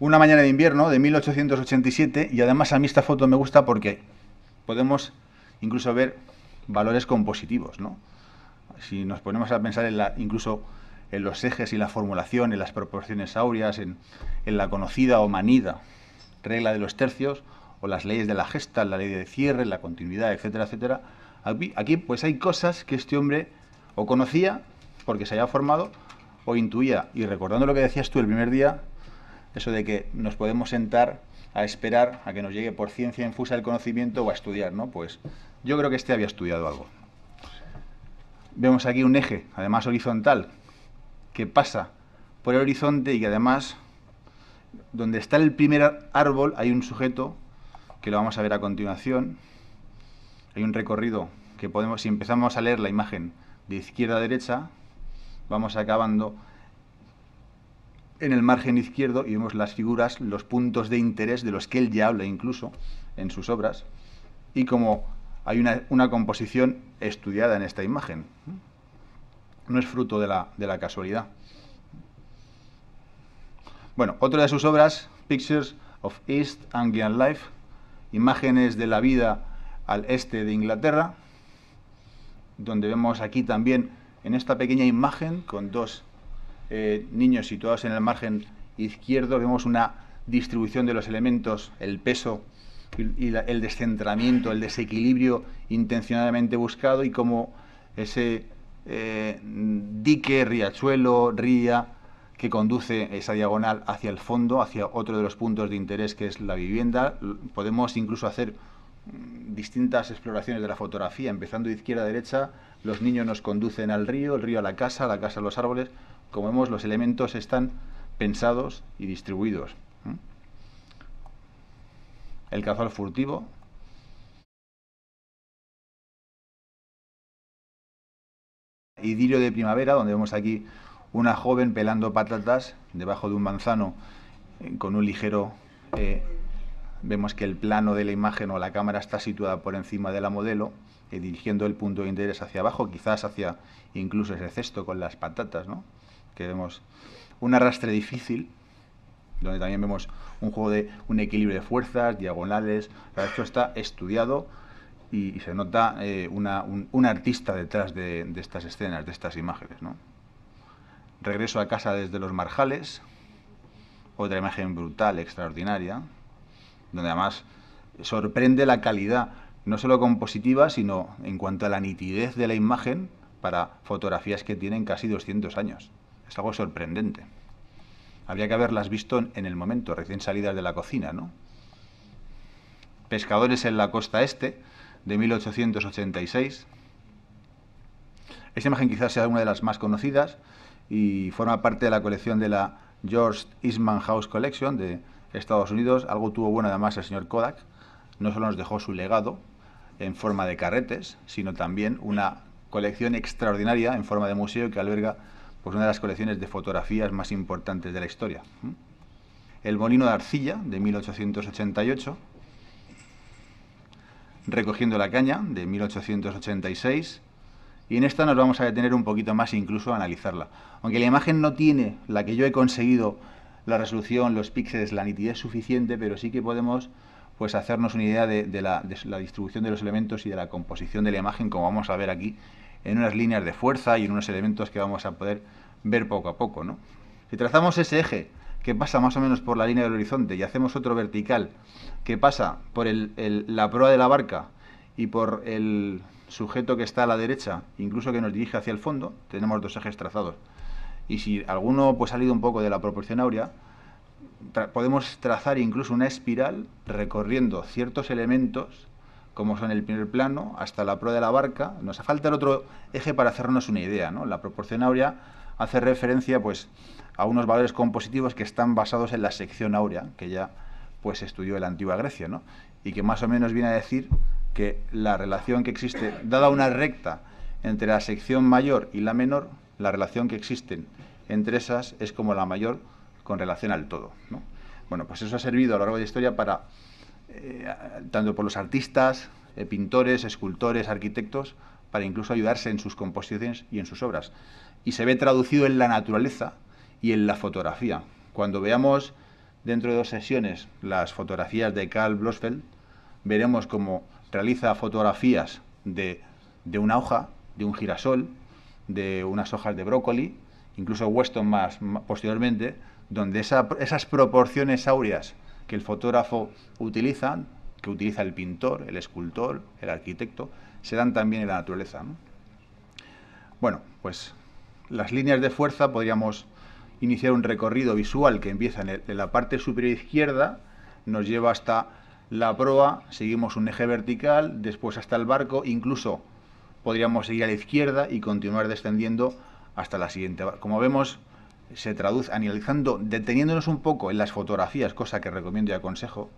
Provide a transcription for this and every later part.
Una mañana de invierno de 1887 y además a mí esta foto me gusta porque podemos incluso ver valores compositivos, ¿no? Si nos ponemos a pensar en la, incluso en los ejes y la formulación, en las proporciones áureas, en, la conocida o manida regla de los tercios o las leyes de la gesta, la ley de cierre, la continuidad, etcétera, etcétera, aquí, aquí pues hay cosas que este hombre o conocía porque se había formado o intuía. Y recordando lo que decías tú el primer día, eso de que nos podemos sentar a esperar a que nos llegue por ciencia infusa el conocimiento o a estudiar, ¿no? Pues yo creo que este había estudiado algo. Vemos aquí un eje, además horizontal, que pasa por el horizonte y que además, donde está el primer árbol, hay un sujeto, que lo vamos a ver a continuación. Hay un recorrido que podemos, si empezamos a leer la imagen de izquierda a derecha, vamos acabando en el margen izquierdo y vemos las figuras, los puntos de interés de los que él ya habla incluso en sus obras, y como hay una, composición estudiada en esta imagen. No es fruto de la, de la casualidad. Bueno, otra de sus obras, Pictures of East Anglian Life, imágenes de la vida al este de Inglaterra, donde vemos aquí también en esta pequeña imagen con dos eh, niños situados en el margen izquierdo, vemos una distribución de los elementos, el peso y, el descentramiento, el desequilibrio intencionadamente buscado y como ese eh, dique, riachuelo, ría que conduce esa diagonal hacia el fondo, hacia otro de los puntos de interés que es la vivienda. Podemos incluso hacer mm, distintas exploraciones de la fotografía, empezando de izquierda a derecha, los niños nos conducen al río, el río a la casa, la casa a los árboles, como vemos, los elementos están pensados y distribuidos. El cazal furtivo. Idilio de primavera, donde vemos aquí una joven pelando patatas debajo de un manzano eh, con un ligero... Eh, vemos que el plano de la imagen o la cámara está situada por encima de la modelo, y eh, dirigiendo el punto de interés hacia abajo, quizás hacia incluso ese cesto con las patatas, ¿no? que vemos un arrastre difícil, donde también vemos un juego de un equilibrio de fuerzas, diagonales. esto está estudiado y, se nota eh, una, un, artista detrás de, estas escenas, de estas imágenes. Regreso a casa desde los marjales, otra imagen brutal, extraordinaria, donde además sorprende la calidad, no solo compositiva, sino en cuanto a la nitidez de la imagen para fotografías que tienen casi 200 años. Es algo sorprendente. Habría que haberlas visto en el momento, recién salidas de la cocina, ¿no? Pescadores en la costa este, de 1886. Esta imagen quizás sea una de las más conocidas y forma parte de la colección de la George Eastman House Collection de Estados Unidos. Algo tuvo bueno además el señor Kodak. No solo nos dejó su legado en forma de carretes, sino también una colección extraordinaria en forma de museo que alberga pues una de las colecciones de fotografías más importantes de la historia. El molino de arcilla de 1888, recogiendo la caña de 1886, y en esta nos vamos a detener un poquito más e incluso a analizarla. Aunque la imagen no tiene la que yo he conseguido, la resolución, los píxeles, la nitidez suficiente, pero sí que podemos pues hacernos una idea de la distribución de los elementos y de la composición de la imagen, como vamos a ver aquí en unas líneas de fuerza y en unos elementos que vamos a poder ver poco a poco. ¿no? Si trazamos ese eje que pasa más o menos por la línea del horizonte y hacemos otro vertical que pasa por la proa de la barca y por el sujeto que está a la derecha, incluso que nos dirige hacia el fondo, tenemos dos ejes trazados. Y si alguno pues, ha salido un poco de la proporción áurea, podemos trazar incluso una espiral recorriendo ciertos elementos como son el primer plano, hasta la proa de la barca. Nos hace falta el otro eje para hacernos una idea. ¿no? La proporción áurea hace referencia pues, a unos valores compositivos que están basados en la sección áurea, que ya pues, estudió la antigua Grecia, ¿no? y que más o menos viene a decir que la relación que existe, dada una recta entre la sección mayor y la menor, la relación que existen entre esas es como la mayor con relación al todo. ¿no? Bueno, pues eso ha servido a lo largo de la historia para eh, tanto por los artistas, eh, pintores, escultores, arquitectos, para incluso ayudarse en sus composiciones y en sus obras. Y se ve traducido en la naturaleza y en la fotografía. Cuando veamos dentro de dos sesiones las fotografías de Karl Blosfeld, veremos cómo realiza fotografías de, una hoja, de un girasol, de unas hojas de brócoli, incluso Weston más, posteriormente, donde esas proporciones áureas que el fotógrafo utiliza, que utiliza el pintor, el escultor, el arquitecto, se dan también en la naturaleza. Bueno, pues las líneas de fuerza podríamos iniciar un recorrido visual que empieza en, la parte superior izquierda, nos lleva hasta la proa, seguimos un eje vertical, después hasta el barco, incluso podríamos seguir a la izquierda y continuar descendiendo hasta la siguiente. Como vemos, se traduce analizando, deteniéndonos un poco en las fotografías, cosa que recomiendo y aconsejo,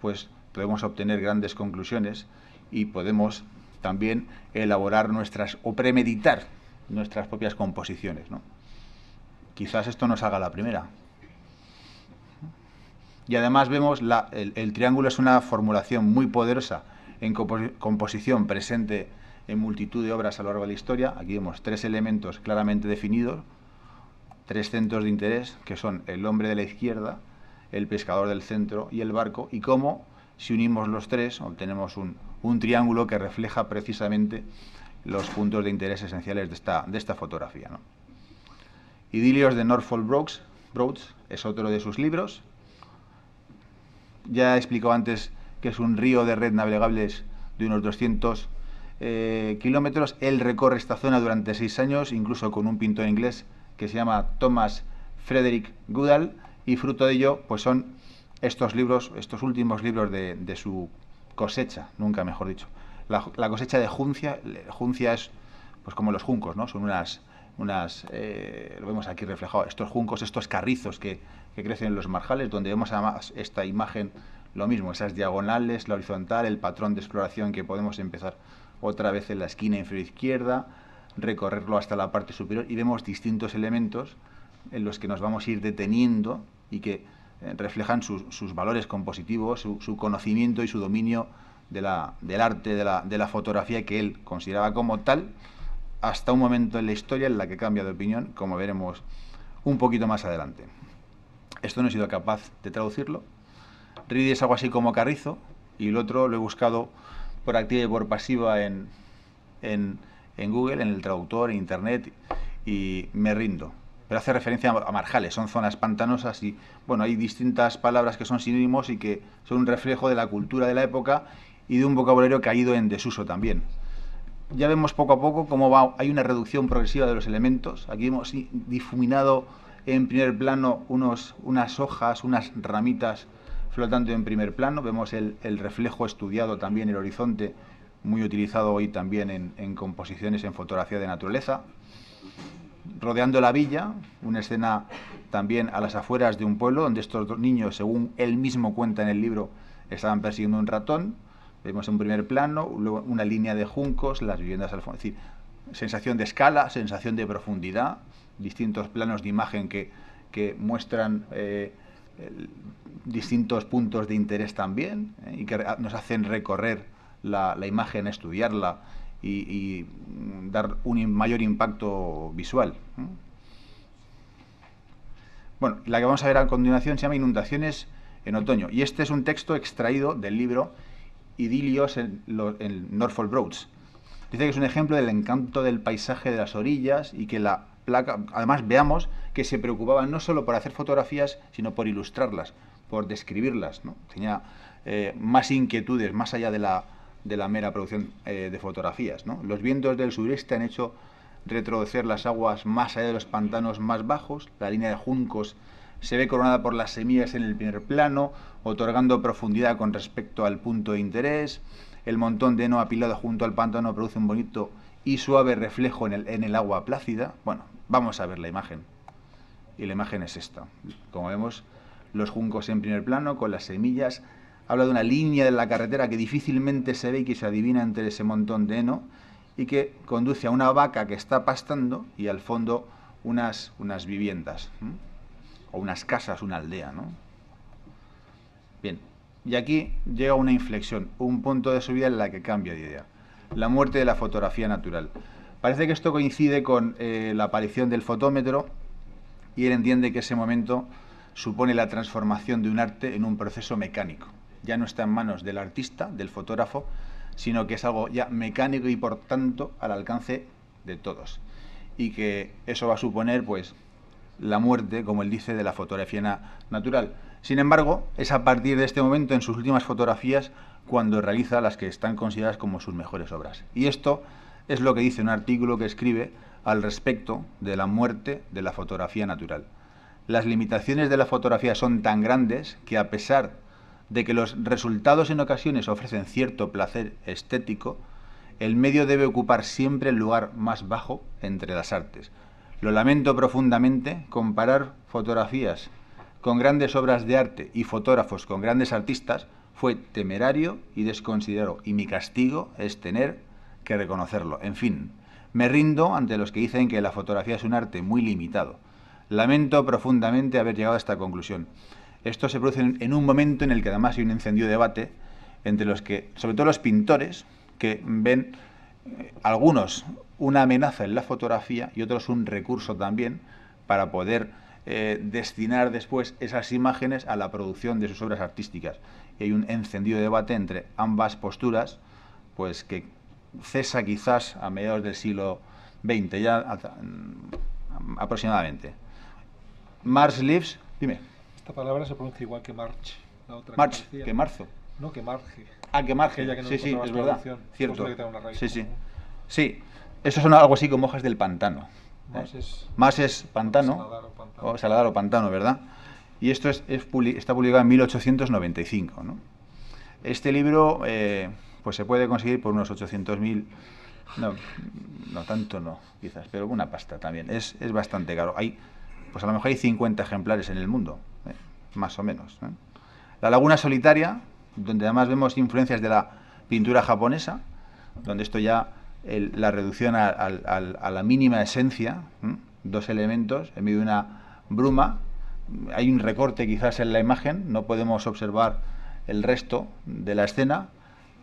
pues podemos obtener grandes conclusiones y podemos también elaborar nuestras o premeditar nuestras propias composiciones. ¿no? Quizás esto nos haga la primera. Y además vemos, la, el, el, triángulo es una formulación muy poderosa en composición presente en multitud de obras a lo largo de la historia. Aquí vemos tres elementos claramente definidos, tres centros de interés, que son el hombre de la izquierda, el pescador del centro y el barco, y cómo, si unimos los tres, obtenemos un, triángulo que refleja precisamente los puntos de interés esenciales de esta, de esta fotografía. ¿no? Idilios de Norfolk Broads es otro de sus libros. Ya explicó antes que es un río de red navegables de unos 200 eh, kilómetros. Él recorre esta zona durante seis años, incluso con un pintor inglés que se llama Thomas Frederick Goodall, y fruto de ello pues son estos libros, estos últimos libros de, su cosecha, nunca mejor dicho. La, cosecha de Juncia, Juncia es pues como los juncos, ¿no? Son unas, unas eh, lo vemos aquí reflejado, estos juncos, estos carrizos que, que, crecen en los marjales, donde vemos además esta imagen, lo mismo, esas diagonales, la horizontal, el patrón de exploración que podemos empezar otra vez en la esquina inferior izquierda, recorrerlo hasta la parte superior y vemos distintos elementos en los que nos vamos a ir deteniendo y que eh, reflejan sus, valores compositivos, su, conocimiento y su dominio de la, del arte, de la, fotografía que él consideraba como tal, hasta un momento en la historia en la que cambia de opinión, como veremos un poquito más adelante. Esto no he sido capaz de traducirlo. Reed es algo así como Carrizo y el otro lo he buscado por activa y por pasiva en, en Google, en el traductor, en Internet, y me rindo. Pero hace referencia a marjales, son zonas pantanosas y, bueno, hay distintas palabras que son sinónimos y que son un reflejo de la cultura de la época y de un vocabulario caído en desuso también. Ya vemos poco a poco cómo va, hay una reducción progresiva de los elementos. Aquí hemos difuminado en primer plano unos, unas hojas, unas ramitas flotando en primer plano. Vemos el, el reflejo estudiado también, el horizonte muy utilizado hoy también en, composiciones en fotografía de naturaleza. Rodeando la villa, una escena también a las afueras de un pueblo donde estos dos niños, según él mismo cuenta en el libro, estaban persiguiendo un ratón. Vemos un primer plano, una línea de juncos, las viviendas al fondo. Es decir, sensación de escala, sensación de profundidad, distintos planos de imagen que, muestran eh, distintos puntos de interés también eh, y que nos hacen recorrer la, imagen, estudiarla y, dar un mayor impacto visual. Bueno, la que vamos a ver a continuación se llama Inundaciones en otoño y este es un texto extraído del libro Idilios en, Norfolk Broads. Dice que es un ejemplo del encanto del paisaje de las orillas y que la placa, además veamos que se preocupaba no solo por hacer fotografías, sino por ilustrarlas, por describirlas. ¿no? Tenía eh, más inquietudes, más allá de la, de la mera producción eh, de fotografías. ¿no? Los vientos del sureste han hecho retroceder las aguas más allá de los pantanos más bajos, la línea de juncos se ve coronada por las semillas en el primer plano, otorgando profundidad con respecto al punto de interés, el montón de heno apilado junto al pantano produce un bonito y suave reflejo el, en el agua plácida. Bueno, vamos a ver la imagen. Y la imagen es esta. Como vemos, los juncos en primer plano con las semillas habla de una línea de la carretera que difícilmente se ve y que se adivina entre ese montón de heno, y que conduce a una vaca que está pastando y al fondo unas, unas viviendas, o unas casas, una aldea. Bien, y aquí llega una inflexión, un punto de subida en la que cambia de idea, la muerte de la fotografía natural. Parece que esto coincide con eh, la aparición del fotómetro y él entiende que ese momento supone la transformación de un arte en un proceso mecánico ya no está en manos del artista, del fotógrafo, sino que es algo ya mecánico y por tanto al alcance de todos. Y que eso va a suponer pues la muerte, como él dice, de la fotografía natural. Sin embargo, es a partir de este momento, en sus últimas fotografías, cuando realiza las que están consideradas como sus mejores obras. Y esto es lo que dice un artículo que escribe al respecto de la muerte de la fotografía natural. Las limitaciones de la fotografía son tan grandes que a pesar de que los resultados en ocasiones ofrecen cierto placer estético, el medio debe ocupar siempre el lugar más bajo entre las artes. Lo lamento profundamente, comparar fotografías con grandes obras de arte y fotógrafos con grandes artistas fue temerario y desconsidero y mi castigo es tener que reconocerlo. En fin, me rindo ante los que dicen que la fotografía es un arte muy limitado. Lamento profundamente haber llegado a esta conclusión. Esto se produce en, un momento en el que además hay un encendido debate entre los que, sobre todo los pintores, que ven eh, algunos una amenaza en la fotografía y otros un recurso también para poder eh, destinar después esas imágenes a la producción de sus obras artísticas. Y hay un encendido debate entre ambas posturas, pues que cesa quizás a mediados del siglo XX ya mm, aproximadamente. Mars Lives, dime. Esta palabra se pronuncia igual que March. La March, que, marzo. No, que marge. Ah, que marge. sí, sí, es verdad. Cierto. sí, sí. Sí, eso son algo así como hojas del pantano. ¿eh? Más, es, pantano. Saladar o pantano. saladar o pantano, ¿verdad? Y esto es, está publicado en 1895. ¿no? Este libro eh, pues se puede conseguir por unos 800.000 no, no tanto no, quizás, pero una pasta también. Es, es bastante caro. Hay, pues a lo mejor hay 50 ejemplares en el mundo más o menos. La laguna solitaria, donde además vemos influencias de la pintura japonesa, donde esto ya la reducción a, la mínima esencia, dos elementos en medio de una bruma, hay un recorte quizás en la imagen, no podemos observar el resto de la escena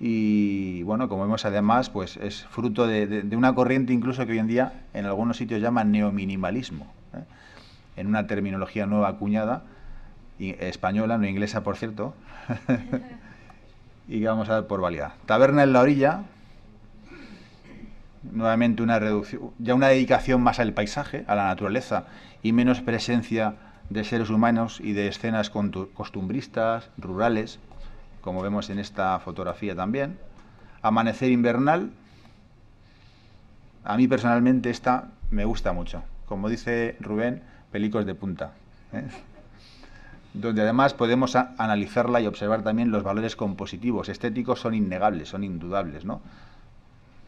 y bueno, como vemos además, pues es fruto de, una corriente incluso que hoy en día en algunos sitios llaman neominimalismo, ¿eh? en una terminología nueva acuñada española, no inglesa, por cierto. y que vamos a dar por válida. Taberna en la orilla. Nuevamente una reducción, ya una dedicación más al paisaje, a la naturaleza y menos presencia de seres humanos y de escenas costumbristas, rurales, como vemos en esta fotografía también. Amanecer invernal. A mí personalmente esta me gusta mucho. Como dice Rubén, pelicos de punta. ¿eh? donde además podemos analizarla y observar también los valores compositivos, estéticos son innegables, son indudables, ¿no?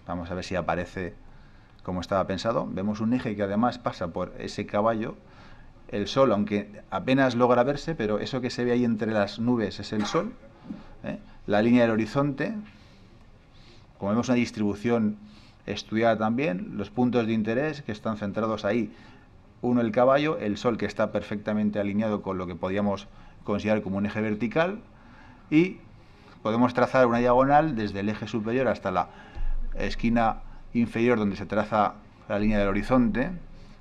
Vamos a ver si aparece como estaba pensado. Vemos un eje que además pasa por ese caballo, el sol, aunque apenas logra verse, pero eso que se ve ahí entre las nubes es el sol, ¿eh? la línea del horizonte, como vemos una distribución estudiada también, los puntos de interés que están centrados ahí uno el caballo, el sol que está perfectamente alineado con lo que podríamos considerar como un eje vertical y podemos trazar una diagonal desde el eje superior hasta la esquina inferior donde se traza la línea del horizonte.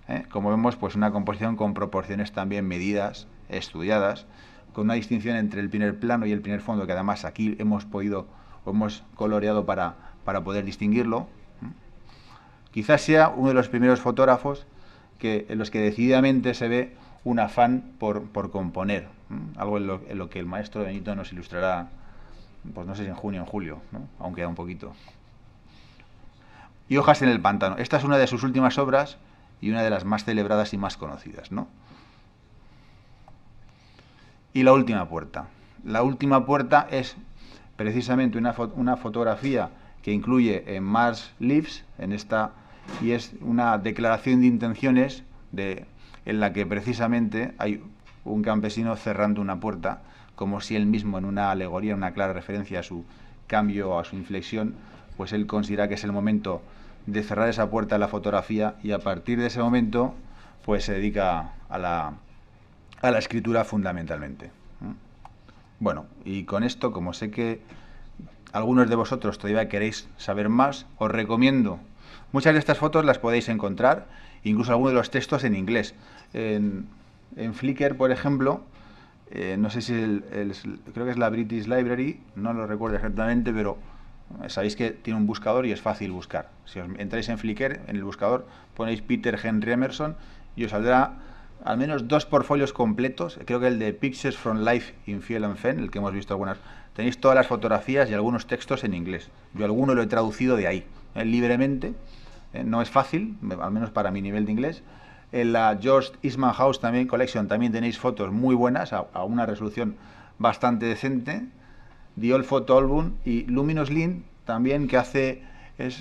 ¿eh? Como vemos, pues una composición con proporciones también medidas, estudiadas, con una distinción entre el primer plano y el primer fondo, que además aquí hemos podido o hemos coloreado para, para poder distinguirlo. ¿eh? Quizás sea uno de los primeros fotógrafos que, en los que decididamente se ve un afán por, componer, algo en lo, en lo, que el maestro Benito nos ilustrará, pues no sé si en junio o en julio, aunque da un poquito. Y Hojas en el Pantano. Esta es una de sus últimas obras y una de las más celebradas y más conocidas. ¿no? Y la última puerta. La última puerta es precisamente una, una fotografía que incluye en Mars Leaves, en esta y es una declaración de intenciones en la que precisamente hay un campesino cerrando una puerta, como si él mismo en una alegoría, una clara referencia a su cambio, a su inflexión, pues él considera que es el momento de cerrar esa puerta a la fotografía y a partir de ese momento pues se dedica a la, a la escritura fundamentalmente. Bueno, y con esto, como sé que algunos de vosotros todavía queréis saber más, os recomiendo Muchas de estas fotos las podéis encontrar, incluso algunos de los textos en inglés. En, Flickr, por ejemplo, eh, no sé si creo que es la British Library, no lo recuerdo exactamente, pero eh, sabéis que tiene un buscador y es fácil buscar. Si os entráis en Flickr, en el buscador, ponéis Peter Henry Emerson y os saldrá al menos dos portfolios completos. Creo que el de Pictures from Life in Fiel and Fen, el que hemos visto algunas. Tenéis todas las fotografías y algunos textos en inglés. Yo alguno lo he traducido de ahí. Eh, libremente. Eh, no es fácil, al menos para mi nivel de inglés. En la George Eastman House también, Collection también tenéis fotos muy buenas, a, una resolución bastante decente. The Photo Album y Luminous Link... también que hace...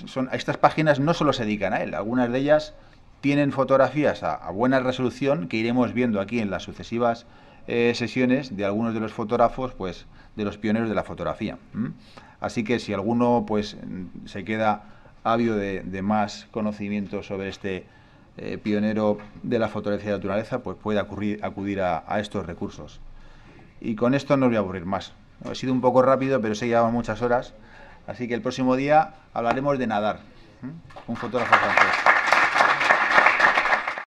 son, estas páginas no solo se dedican a él, algunas de ellas tienen fotografías a, buena resolución que iremos viendo aquí en las sucesivas eh, sesiones de algunos de los fotógrafos, pues de los pioneros de la fotografía. Así que si alguno pues se queda habio de, de más conocimiento sobre este eh, pionero de la fotografía de naturaleza, pues puede acudir, a, estos recursos. Y con esto no os voy a aburrir más. He sido un poco rápido, pero se llevamos muchas horas. Así que el próximo día hablaremos de nadar. Un fotógrafo francés.